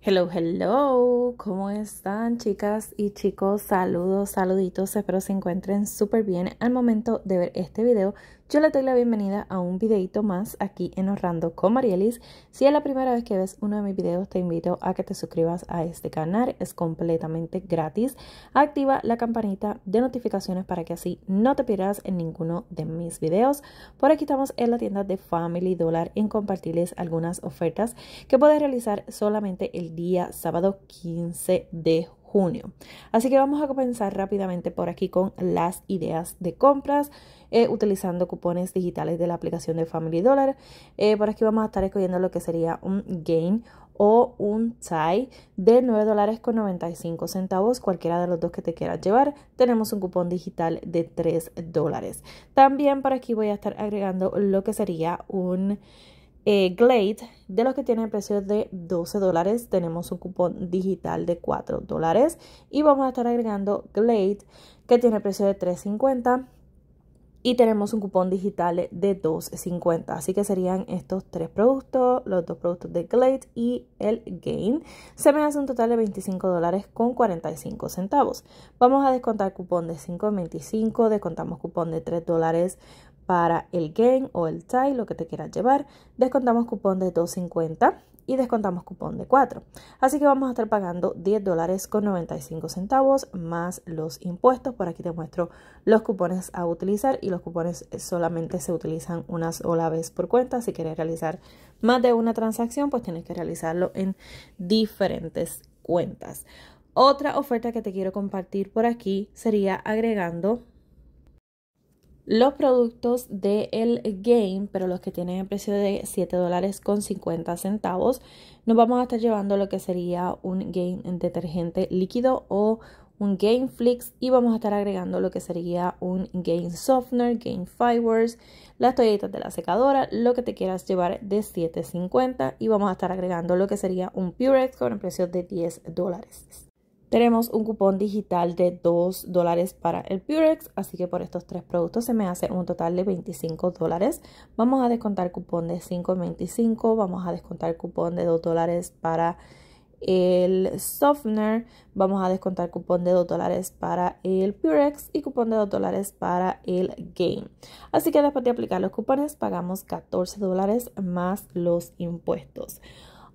Hello, hello, ¿cómo están chicas y chicos? Saludos, saluditos, espero se encuentren súper bien al momento de ver este video. Yo le doy la bienvenida a un videito más aquí en Horrando con Marielis. Si es la primera vez que ves uno de mis videos, te invito a que te suscribas a este canal. Es completamente gratis. Activa la campanita de notificaciones para que así no te pierdas en ninguno de mis videos. Por aquí estamos en la tienda de Family Dollar en compartirles algunas ofertas que puedes realizar solamente el día sábado 15 de junio junio. Así que vamos a comenzar rápidamente por aquí con las ideas de compras eh, utilizando cupones digitales de la aplicación de Family Dollar. Eh, por aquí vamos a estar escogiendo lo que sería un gain o un tie de 9 dólares con 95 centavos, cualquiera de los dos que te quieras llevar. Tenemos un cupón digital de 3 dólares. También por aquí voy a estar agregando lo que sería un... Eh, Glade, de los que tienen precios precio de 12 dólares, tenemos un cupón digital de 4 dólares. Y vamos a estar agregando Glade, que tiene precio de 3.50 y tenemos un cupón digital de 2.50. Así que serían estos tres productos, los dos productos de Glade y el Gain. Se me hace un total de 25 dólares con 45 centavos. Vamos a descontar cupón de 5.25, descontamos cupón de 3 dólares para el game o el tie, lo que te quieras llevar, descontamos cupón de 2.50 y descontamos cupón de 4. Así que vamos a estar pagando 10 dólares con 95 centavos más los impuestos. Por aquí te muestro los cupones a utilizar y los cupones solamente se utilizan una sola vez por cuenta. Si quieres realizar más de una transacción, pues tienes que realizarlo en diferentes cuentas. Otra oferta que te quiero compartir por aquí sería agregando los productos del game, pero los que tienen el precio de 7 dólares con 50 centavos, nos vamos a estar llevando lo que sería un game detergente líquido o un game flix y vamos a estar agregando lo que sería un game softener, game fibers, las toallitas de la secadora, lo que te quieras llevar de 7.50 y vamos a estar agregando lo que sería un purex con el precio de 10 dólares. Tenemos un cupón digital de 2 dólares para el Purex, así que por estos tres productos se me hace un total de 25 dólares. Vamos a descontar cupón de $5.25, vamos a descontar cupón de 2 dólares para el softener, vamos a descontar cupón de 2 dólares para el Purex y cupón de 2 dólares para el Game. Así que después de aplicar los cupones pagamos 14 dólares más los impuestos.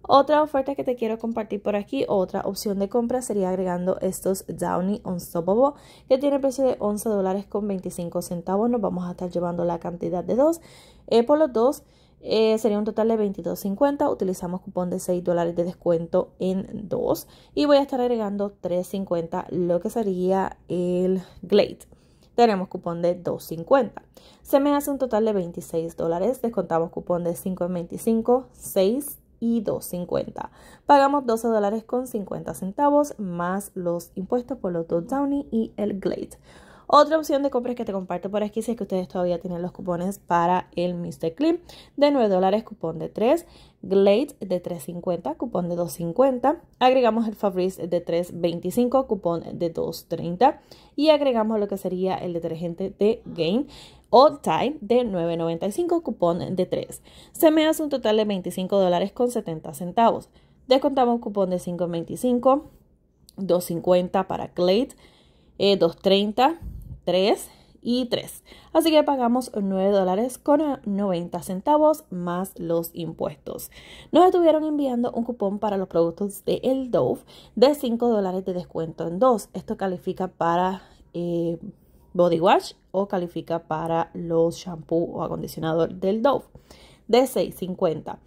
Otra oferta que te quiero compartir por aquí, otra opción de compra sería agregando estos Downy Unstoppable que tiene precio de 11 dólares con 25 centavos. Nos vamos a estar llevando la cantidad de dos. Eh, por los dos eh, sería un total de 22.50. Utilizamos cupón de 6 dólares de descuento en dos. Y voy a estar agregando 3.50 lo que sería el Glade tenemos cupón de 2.50. Se me hace un total de 26 dólares. Descontamos cupón de 5 en y 2.50. Pagamos 12 dólares con 50 centavos más los impuestos por los dos Downy y el Glade. Otra opción de compras que te comparto por aquí si es que ustedes todavía tienen los cupones para el Mr. Clean de 9 dólares, cupón de 3, Glade de 3.50, cupón de 2.50, agregamos el Fabrice de 3.25, cupón de 2.30 y agregamos lo que sería el detergente de Gain Old Time de 9.95 cupón de 3. Se me hace un total de $25.70. Descontamos un Descontamos cupón de 5.25, 2.50 para Clayt, 2.30, 3 y 3. Así que pagamos $9.90 más los impuestos. Nos estuvieron enviando un cupón para los productos de El Dove de 5 de descuento en 2. Esto califica para... Eh, body wash o califica para los shampoo o acondicionador del Dove de 6.50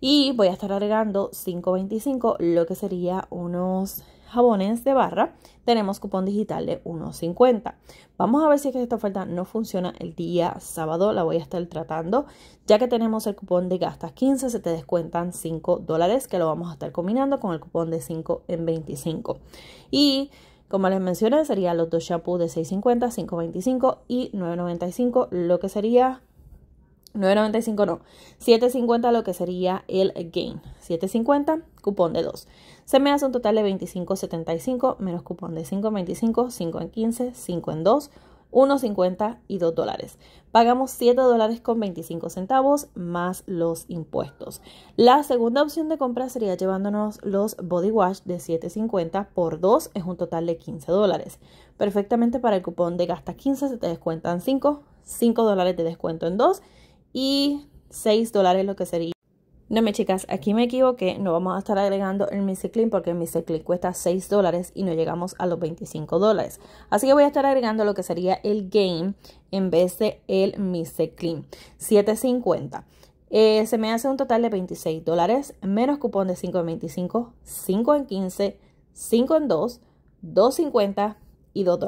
y voy a estar agregando 5.25 lo que sería unos jabones de barra tenemos cupón digital de 1.50 vamos a ver si que esta oferta no funciona el día sábado la voy a estar tratando ya que tenemos el cupón de gastas 15 se te descuentan 5 dólares que lo vamos a estar combinando con el cupón de 5 en 25 y como les mencioné, serían los dos shampoos de 650, 525 y 995, lo que sería 9.95 no, 7.50 lo que sería el gain, 7.50 cupón de 2. Se me hace un total de 25.75 menos cupón de 5.25, 5 en 15, 5 en 2, 1,50 y 2 dólares. Pagamos 7 dólares con 25 centavos más los impuestos. La segunda opción de compra sería llevándonos los body wash de 7,50 por 2 es un total de 15 dólares. Perfectamente para el cupón de gasta 15 se te descuentan 5, 5 dólares de descuento en 2 y 6 dólares lo que sería no, me chicas, aquí me equivoqué. No vamos a estar agregando el mi Clean porque el Clean cuesta 6 dólares y no llegamos a los 25 dólares. Así que voy a estar agregando lo que sería el Game en vez de el Clean. 7.50. Eh, se me hace un total de 26 menos cupón de 5 en 25, 5 en 15, 5 en 2, 2.50 y 2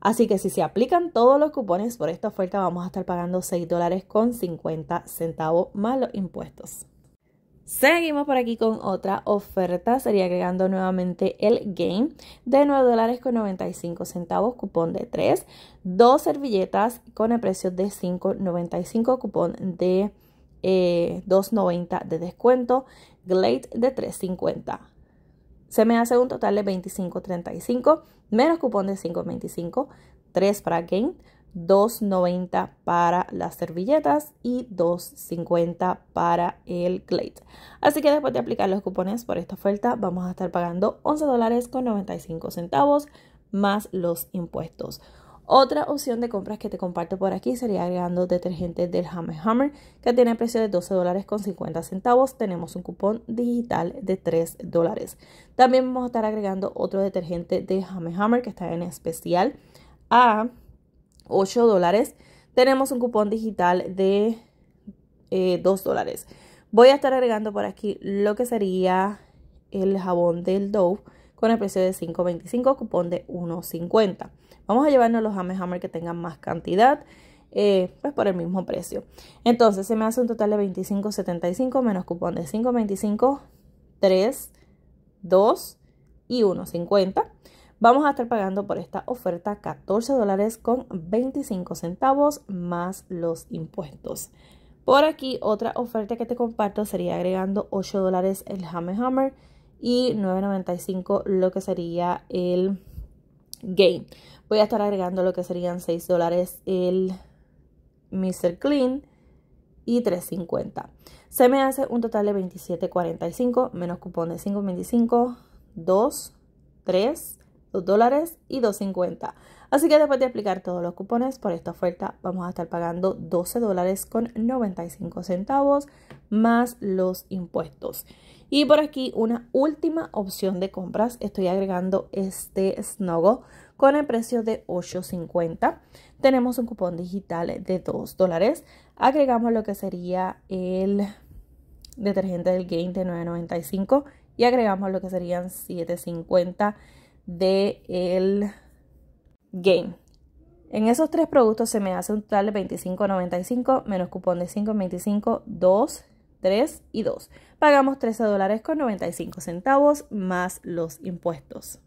Así que si se aplican todos los cupones por esta oferta vamos a estar pagando $6.50 con 50 centavos más los impuestos. Seguimos por aquí con otra oferta, sería agregando nuevamente el game de 9 dólares con 95 centavos, cupón de 3, dos servilletas con el precio de 5.95, cupón de 2.90 eh, de descuento, Glade de 3.50. Se me hace un total de 25.35 menos cupón de 5.25, 3 para game, 2.90 para las servilletas y 2.50 para el Glade. Así que después de aplicar los cupones por esta oferta vamos a estar pagando 11 dólares con 95 centavos más los impuestos. Otra opción de compras que te comparto por aquí sería agregando detergente del Hammer Hammer que tiene precio de 12 dólares con 50 centavos. Tenemos un cupón digital de 3 dólares. También vamos a estar agregando otro detergente de Hammer Hammer que está en especial a 8 dólares, tenemos un cupón digital de 2 eh, dólares. Voy a estar agregando por aquí lo que sería el jabón del Dove con el precio de 5.25, cupón de 1.50. Vamos a llevarnos los Hammer Hammer que tengan más cantidad. Eh, pues por el mismo precio. Entonces se me hace un total de 25.75 menos cupón de 5.25, 3, 2 y 1.50 vamos a estar pagando por esta oferta 14 dólares con 25 centavos más los impuestos. Por aquí otra oferta que te comparto sería agregando 8 dólares el Hammer Hammer y 9.95 lo que sería el Game. Voy a estar agregando lo que serían 6 dólares el Mr. Clean y 3.50. Se me hace un total de 27.45 menos cupón de 5.25, 2, 3, 2 dólares y 2.50. Así que después de aplicar todos los cupones por esta oferta vamos a estar pagando 12 dólares con 95 centavos más los impuestos. Y por aquí una última opción de compras. Estoy agregando este snogo con el precio de 8.50. Tenemos un cupón digital de 2 dólares. Agregamos lo que sería el detergente del Gain de 9.95 y agregamos lo que serían 7.50 del el game. En esos tres productos se me hace un total de 25.95 menos cupón de 5.25, 2, 3 y 2. Pagamos 13 dólares con 95 centavos más los impuestos.